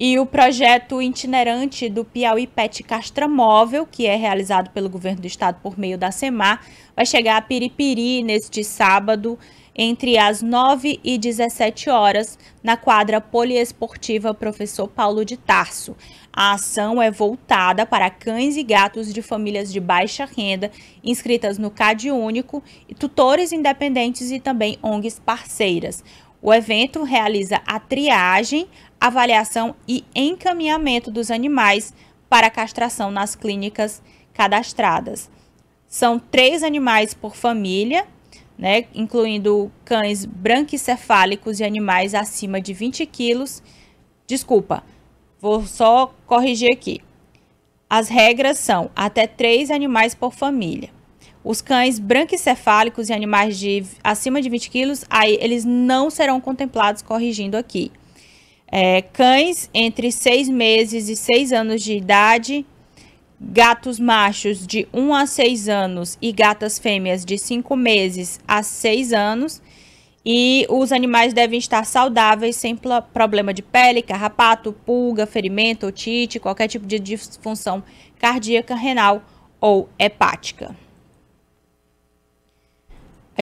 e o projeto itinerante do Piauí Pet Castramóvel, que é realizado pelo governo do estado por meio da SEMAR, vai chegar a Piripiri neste sábado, entre as 9 e 17 horas, na quadra poliesportiva Professor Paulo de Tarso. A ação é voltada para cães e gatos de famílias de baixa renda, inscritas no CAD Único, tutores independentes e também ONGs parceiras. O evento realiza a triagem, avaliação e encaminhamento dos animais para castração nas clínicas cadastradas. São três animais por família, né, incluindo cães branquicefálicos e animais acima de 20 quilos. Desculpa, vou só corrigir aqui. As regras são até três animais por família. Os cães branquicefálicos e animais de acima de 20 quilos, aí eles não serão contemplados, corrigindo aqui. É, cães entre 6 meses e 6 anos de idade, gatos machos de 1 a 6 anos e gatas fêmeas de 5 meses a 6 anos. E os animais devem estar saudáveis, sem problema de pele, carrapato, pulga, ferimento, otite, qualquer tipo de disfunção cardíaca, renal ou hepática.